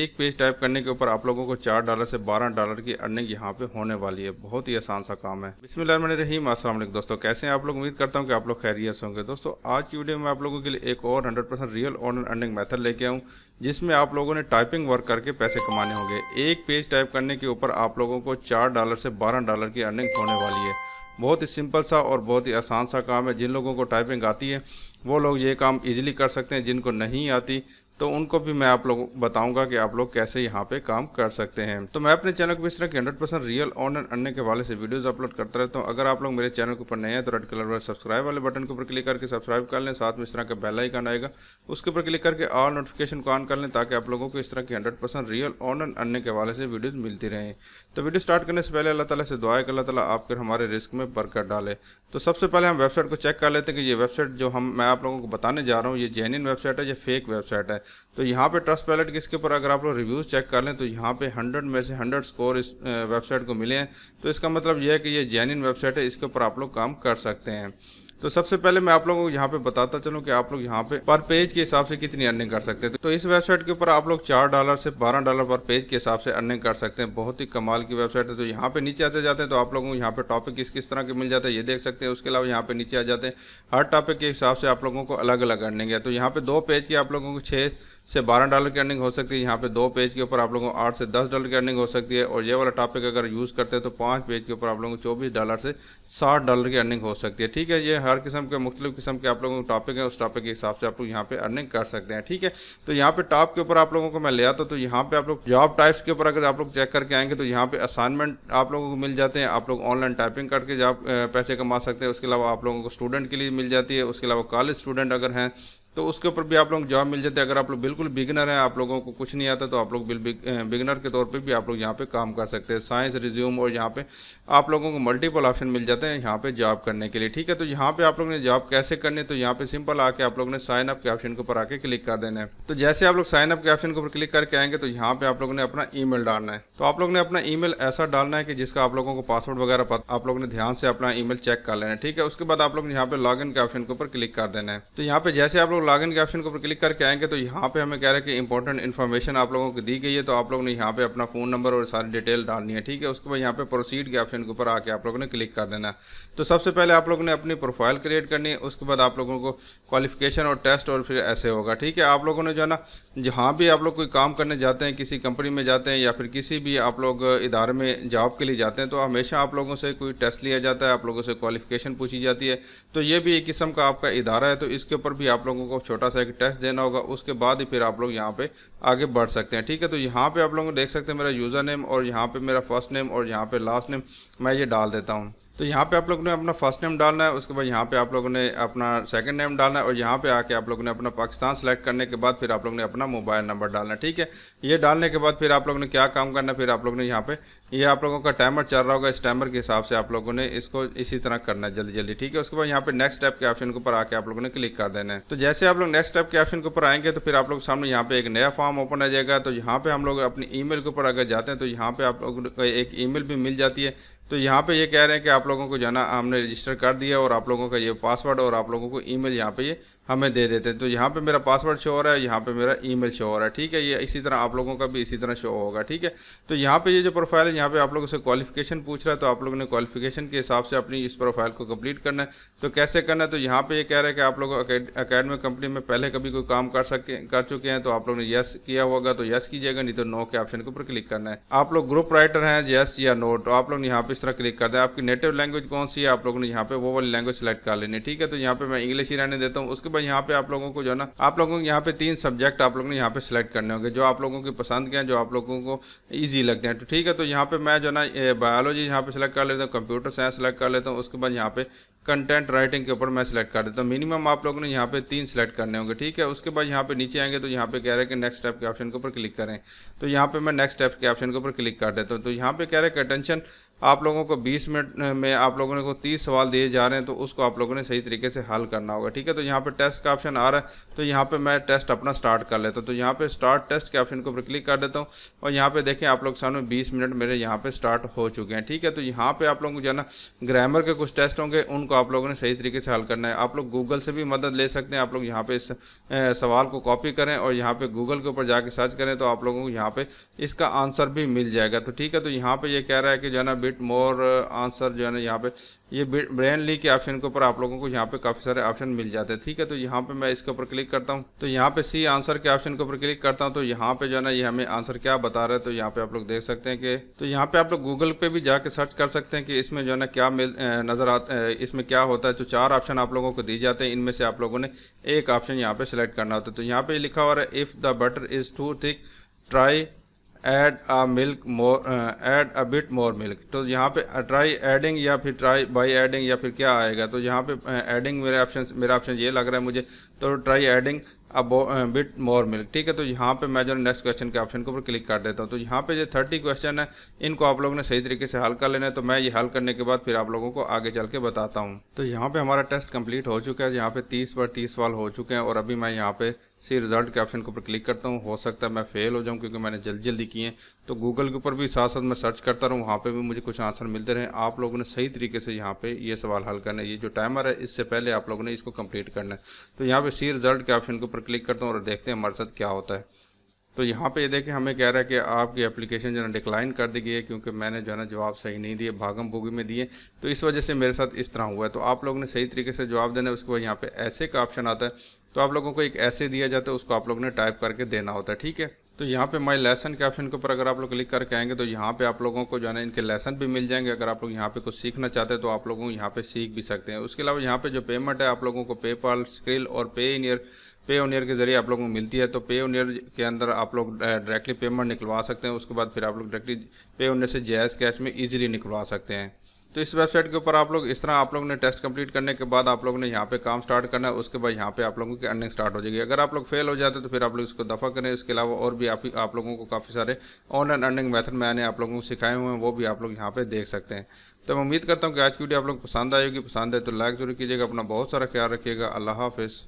एक page type करने के ऊपर आप लोगों को चार डॉलर से बारह डॉलर की अर्निंग यहाँ पे होने वाली है बहुत ही आसान सा काम है बिस्मिल्लाह रहीम अस्सलाम दोस्तों कैसे हैं आप लोग उम्मीद करता हूँ कि आप लोग खैरियत से होंगे दोस्तों आज की वीडियो में आप लोगों के लिए एक और hundred percent real online earning method लेके आऊँ जिसमें आप लोगों ने टाइपिंग वर्क करके पैसे कमाने होंगे एक पेज टाइप करने के ऊपर आप लोगों को चार डॉलर से बारह डॉलर की अर्निंग होने वाली है बहुत ही सिंपल सा और बहुत ही आसान सा काम है जिन लोगों को टाइपिंग आती है वो लोग ये काम इजीली कर सकते हैं जिनको नहीं आती तो उनको भी मैं आप लोग बताऊंगा कि आप लोग कैसे यहाँ पे काम कर सकते हैं तो मैं अपने चैनल को इस तरह के hundred percent real on and के वाले से वीडियोस अपलोड करता रहता हूँ अगर आप लोग मेरे चैनल के ऊपर नए हैं तो रेड कलर वाले सब्सक्राइब वाले बटन के ऊपर क्लिक करके सब्सक्राइब कर लें साथ में इस तरह का बेल आइकन आएगा उसके ऊपर क्लिक करके ऑल नोटिफिकेशन को ऑन कर लें ताकि आप लोगों को इस तरह की हंड्रेड रियल ऑन एंड के वाले से वीडियोज़ मिलती रहें तो वीडियो स्टार्ट करने से पहले अल्लाह तला से दुआ है कि अल्लाह तला आपके हमारे रिस्क में बरकत डाले तो सबसे पहले हम वेबसाइट को चेक कर लेते हैं कि ये वेबसाइट जो हम मैं आप लोगों को बताने जा रहा हूँ ये जेन्यन वेबसाइट है या फेक वेबसाइट है तो यहाँ पे ट्रस्ट पैलेट के इसके ऊपर अगर आप लोग रिव्यूज़ चेक कर लें तो यहाँ पे 100 में से 100 स्कोर इस वेबसाइट को मिले हैं तो इसका मतलब यह है कि ये जेन्यन वेबसाइट है इसके ऊपर आप लोग काम कर सकते हैं तो सबसे पहले मैं आप लोगों को यहाँ पे बताता चलूँ कि आप लोग यहाँ पे पर पेज के हिसाब से कितनी अर्निंग कर सकते हैं तो इस वेबसाइट के ऊपर आप लोग चार डॉलर से बारह डॉलर पर पेज के हिसाब से अर्निंग कर सकते हैं बहुत ही कमाल की वेबसाइट है तो यहाँ पे नीचे आते जाते हैं तो आप लोगों को यहाँ पे टॉपिक किस किस तरह के मिल जाते हैं ये देख सकते हैं उसके अलावा यहाँ पे नीचे आ जाते हैं हर टॉपिक के हिसाब से आप लोगों को अलग अलग अर्निंग है तो यहाँ पे दो पेज के आप लोगों को छः से बारह डॉलर की अर्निंग हो सकती है यहाँ पे दो पेज के ऊपर आप लोगों को आठ से दस डॉलर की अर्निंग हो सकती है और ये वाला टॉपिक अगर यूज़ करते हैं तो पाँच पेज के ऊपर आप लोगों को चौबीस डॉलर से साठ डॉलर की अर्निंग हो सकती है ठीक है ये हर किस्म के मुख्तलिफ किस्म के आप लोगों को टॉपिक है उस टॉपिक के हिसाब से आप लोग यहाँ पर अर्निंग कर सकते हैं ठीक है तो यहाँ पे टॉप के ऊपर आप लोगों को मैं ले आता तो यहाँ पे आप लोग जॉब टाइप्स के ऊपर अगर आप लोग चेक करके आएंगे तो यहाँ पे असाइनमेंट आप लोगों को मिल जाते हैं आप लोग ऑनलाइन टाइपिंग करके जॉब पैसे कमा सकते हैं उसके अलावा आप लोगों को स्टूडेंट के लिए मिल जाती है उसके अलावा कॉलेज स्टूडेंट अगर हैं तो उसके ऊपर भी आप लोग जॉब मिल जाती है अगर आप लोग बिल्कुल बिगनर हैं आप लोगों को कुछ नहीं आता तो आप लोग बिगनर के तौर पे भी आप लोग यहाँ पे काम कर सकते हैं साइंस रिज्यूम और यहाँ पे आप लोगों को मल्टीपल ऑप्शन मिल जाते हैं यहाँ पे जॉब करने के लिए ठीक है तो यहाँ पे आप लोग ने जॉब कैसे करनी तो यहाँ पे सिंपल आके आप लोग ने साइन अप के ऑप्शन के ऊपर आके क्लिक कर देना है तो जैसे आप लोग साइन अप के ऑप्शन के ऊपर क्लिक करके आएंगे तो यहाँ पे आप लोगों ने अपना ई डालना है तो आप लोग ने अपना ई ऐसा डालना है कि जिसका आप लोगों को पासवर्ड वगैरह आप लोगों ने ध्यान से अपना ई चेक कर लेना है ठीक है उसके बाद आप लोग यहाँ पे लॉग के ऑप्शन के ऊपर क्लिक कर देना है तो यहाँ पे जैसे आप लोग लॉगिन के ऑप्शन के ऊपर क्लिक करके आएंगे तो यहाँ पे हमें कह रहे हैं कि इंपॉर्टेंट इन्फॉर्मेशन आप लोगों को दी गई है तो आप लोगों ने यहाँ पे अपना फ़ोन नंबर और सारी डिटेल डालनी है ठीक है उसके बाद यहाँ पे प्रोसीड के ऑप्शन के ऊपर आके आप लोगों ने क्लिक कर देना तो सबसे पहले आप लोगों ने अपनी प्रोफाइल क्रिएट करनी है उसके बाद आप लोगों को क्वालिफिकेशन और टेस्ट और फिर ऐसे होगा ठीक है आप लोगों ने जो है ना जहाँ भी आप लोग कोई काम करने जाते हैं किसी कंपनी में जाते हैं या फिर किसी भी आप लोग इदारे में जॉब के लिए जाते हैं तो हमेशा आप लोगों से कोई टेस्ट लिया जाता है आप लोगों से क्वालिफिकेशन पूछी जाती है तो ये भी एक किस्म का आपका इदारा है तो इसके ऊपर भी आप लोगों को छोटा सा एक टेस्ट देना होगा उसके बाद ही फिर आप लोग यहाँ पे आगे बढ़ सकते हैं ठीक है तो यहाँ पे आप लोग देख सकते हैं मेरा यूज़र नेम और यहाँ पे मेरा फर्स्ट नेम और यहाँ पे लास्ट नेम मैं ये डाल देता हूँ तो यहाँ पे आप लोगों ने अपना फर्स्ट नेम डालना है उसके बाद यहाँ पे आप लोगों ने अपना सेकंड नेम डालना है और यहाँ पे आके आप लोगों ने अपना पाकिस्तान सेलेक्ट करने के बाद फिर आप लोगों ने अपना मोबाइल नंबर डालना है ठीक है ये डालने के बाद फिर आप लोगों ने क्या काम करना है फिर आप लोगों ने यहाँ पे ये आप लोगों का टाइमर चल रहा होगा इस टाइमर के हिसाब से आप लोगों ने इसको इसी तरह करना है जल्दी जल्दी ठीक है उसके बाद यहाँ पे नेक्स्ट स्टेप के ऑप्शन के ऊपर आके आप लोगों ने क्लिक कर देना है तो जैसे आप लोग नेक्स्ट स्टेप के ऑप्शन के ऊपर आएंगे तो फिर आप लोग सामने यहाँ पे एक नया फॉर्म ओपन आ जाएगा तो यहाँ पे हम लोग अपनी ई के ऊपर अगर जाते हैं तो यहाँ पे आप लोग एक ई भी मिल जाती है तो यहाँ पे ये कह रहे हैं कि आप लोगों को जाना हमने रजिस्टर कर दिया और आप लोगों का ये पासवर्ड और आप लोगों को ईमेल यहाँ पे ये हमें दे देते हैं तो यहाँ पे मेरा पासवर्ड शो हो रहा है यहाँ पे मेरा ईमेल शो हो रहा है ठीक है ये इसी तरह आप लोगों का भी इसी तरह शो होगा ठीक है तो यहाँ पे ये जो प्रोफाइल है यहाँ पे आप लोगों से क्वालिफिकेशन पूछ रहा है तो आप लोगों ने क्वालिफिकेशन के हिसाब से अपनी इस प्रोफाइल को कंप्लीट करना है तो कैसे करना है तो यहाँ पे ये कह रहा है कि आप लोग अकेडमिक कंपनी में पहले कभी कोई काम कर सके कर चुके हैं तो आप लोगों ने यस किया होगा तो यस कीजिएगा नहीं तो नो के ऑप्शन के ऊपर क्लिक करना है आप लोग ग्रुप राइटर हैं यस या नो तो आप लोग यहाँ पे इस तरह क्लिक कर दें आपकी नेटिव लैंग्वेज कौन सी है आप लोगों ने यहाँ पे वो वाली लैंग्वेज सेलेक्ट कर लेनी ठीक है तो यहाँ पे मैं इंग्लिश ही रहने देता हूँ उसके बाद पर यहाँ पे आप लोगों को जो है ना आप लोगों को यहाँ पे तीन सब्जेक्ट आप लोगों ने यहाँ पे सिलेक्ट करने होंगे जो आप लोगों की पसंद के हैं जो आप लोगों को ईजी लगते हैं तो ठीक है तो यहाँ पे मैं जो ना बायोलॉजी यहाँ पे सिलेक्ट कर लेता हूँ कंप्यूटर साइंस सेलेक्ट कर लेता हूँ उसके बाद यहाँ पे कंटेंट राइटिंग के ऊपर मैं सिलेक्ट कर देता हूँ मिनिमम आप लोगों ने यहाँ पे तीन सिलेक्ट करने होंगे ठीक है उसके बाद यहाँ पे नीचे आएंगे तो यहाँ पे कह रहे हैं कि नेक्स्ट स्टेप के ऑप्शन के ऊपर क्लिक करें तो यहाँ पे मैं नेक्स्ट स्टेप के ऑप्शन के ऊपर क्लिक कर देता हूँ तो यहाँ पे कह रहे हैं कि अटेंशन आप लोगों को 20 मिनट में आप लोगों को 30 सवाल दिए जा रहे हैं तो उसको आप लोगों ने सही तरीके से हल करना होगा ठीक है तो यहाँ पे टेस्ट का ऑप्शन आ रहा है तो यहाँ पे मैं टेस्ट अपना स्टार्ट कर लेता हूँ तो यहाँ पे स्टार्ट टेस्ट के ऑप्शन को ऊपर क्लिक कर देता हूँ और यहाँ पे देखें आप लोग सामने बीस मिनट मेरे यहाँ पर स्टार्ट हो चुके हैं ठीक है तो यहाँ पर आप लोगों को जाना ग्रामर के कुछ टेस्ट होंगे उनको आप लोगों ने सही तरीके से हल करना है आप लोग गूगल से भी मदद ले सकते हैं आप लोग यहाँ पे इस सवाल को कॉपी करें और यहाँ पर गूगल के ऊपर जाके सर्च करें तो आप लोगों को यहाँ पर इसका आंसर भी मिल जाएगा तो ठीक है तो यहाँ पर यह कह रहा है कि जो बिट मोर आंसर जो है ना यहाँ पे ये ब्रेन ली के ऑप्शन के ऊपर आप लोगों को यहाँ पे काफ़ी सारे ऑप्शन मिल जाते हैं ठीक है तो यहाँ पे मैं इसके ऊपर क्लिक करता हूँ तो यहाँ पे सी आंसर के ऑप्शन के ऊपर क्लिक करता हूँ तो यहाँ पे जो है ना ये हमें आंसर क्या बता रहे है तो यहाँ पे आप लोग देख सकते हैं कि तो यहाँ पे आप लोग गूगल पे भी जाके सर्च कर सकते हैं कि इसमें जो है ना क्या नज़र आता इसमें क्या होता है तो चार ऑप्शन आप लोगों को दिए जाते हैं इनमें से आप लोगों ने एक ऑप्शन यहाँ पे सिलेक्ट करना होता है तो यहाँ पे लिखा हुआ है if the batter is too thick try add a milk more add a bit more milk तो यहाँ पे ट्राई uh, एडिंग या फिर ट्राई बाई एडिंग या फिर क्या आएगा तो यहाँ पे एडिंग uh, मेरे ऑप्शन मेरा ऑप्शन ये लग रहा है मुझे तो ट्राई एडिंग अब बिट मोर मिल्क ठीक है तो यहाँ पे मैं जो नेक्स्ट क्वेश्चन के ऑप्शन के ऊपर क्लिक कर देता हूँ तो यहाँ पे जो थर्टी क्वेश्चन है इनको आप लोगों ने सही तरीके से हल कर लेना है तो मैं ये हल करने के बाद फिर आप लोगों को आगे चल के बताता हूँ तो यहाँ पे हमारा टेस्ट कंप्लीट हो चुका है यहाँ पे तीस पर तीस सवाल हो चुके हैं और अभी मैं यहाँ पे सी रिजल्ट के ऑप्शन के ऊपर क्लिक करता हूँ हो सकता है मैं फेल हो जाऊँ क्योंकि मैंने जल्दी जल्दी किए तो गूगल के ऊपर भी साथ साथ मैं सर्च करता रहूँ वहाँ पर भी मुझे कुछ आंसर मिलते रहे आप लोगों ने सही तरीके से यहाँ पे ये सवाल हल करना है ये जो टाइमर है इससे पहले आप लोगों ने इसको कम्प्लीट करना है तो यहाँ पे सी रिजल्ट के ऑप्शन के ऊपर ऊपर क्लिक करता हूँ और देखते हैं हमारे साथ क्या होता है तो यहाँ पे ये देखें हमें कह रहा है कि आपकी एप्लीकेशन जो है डिक्लाइन कर दी गई है क्योंकि मैंने जो है ना जवाब सही नहीं दिए भागम भोगी में दिए तो इस वजह से मेरे साथ इस तरह हुआ है तो आप लोगों ने सही तरीके से जवाब देना है उसके बाद यहाँ पे ऐसे का ऑप्शन आता है तो आप लोगों को एक ऐसे दिया जाता है उसको आप लोगों ने टाइप करके देना होता है ठीक है तो यहाँ पे माई लेसन के ऑप्शन के ऊपर अगर आप लोग क्लिक करके आएंगे तो यहाँ पे आप लोगों को जो है ना इनके लेसन भी मिल जाएंगे अगर आप लोग यहाँ पे कुछ सीखना चाहते हैं तो आप लोगों को यहाँ पे सीख भी सकते हैं उसके अलावा यहाँ पे जो पेमेंट है आप लोगों को पेपाल स्क्रिल और पे इन ईयर पे ओनियर के जरिए आप लोगों को मिलती है तो पे ओनियर के अंदर आप लोग डायरेक्टली पेमेंट निकलवा सकते हैं उसके बाद फिर आप लोग डायरेक्टली पे ओनियर से जैस कैश में ईजिली निकलवा सकते हैं तो इस वेबसाइट के ऊपर आप लोग इस तरह आप लोग ने टेस्ट कंप्लीट करने के बाद आप लोग ने यहाँ पे काम स्टार्ट करना है उसके बाद यहाँ पे आप लोगों की अर्निंग स्टार्ट हो जाएगी अगर आप लोग फेल हो जाते तो फिर आप लोग इसको दफ़ा करें इसके अलावा और भी आप, आप लोगों को काफ़ी सारे ऑनलाइन अर्निंग मेथड मैंने आप लोगों को सिखाए हुए हैं वो भी आप लोग यहाँ पर देख सकते हैं तो मैं उम्मीद करता हूँ कि आज की वीडियो आप लोग पसंद आएगी पसंद है तो लाइक जरूर कीजिएगा अपना बहुत सारा ख्याल रखिएगा अल्लाह हाफिज़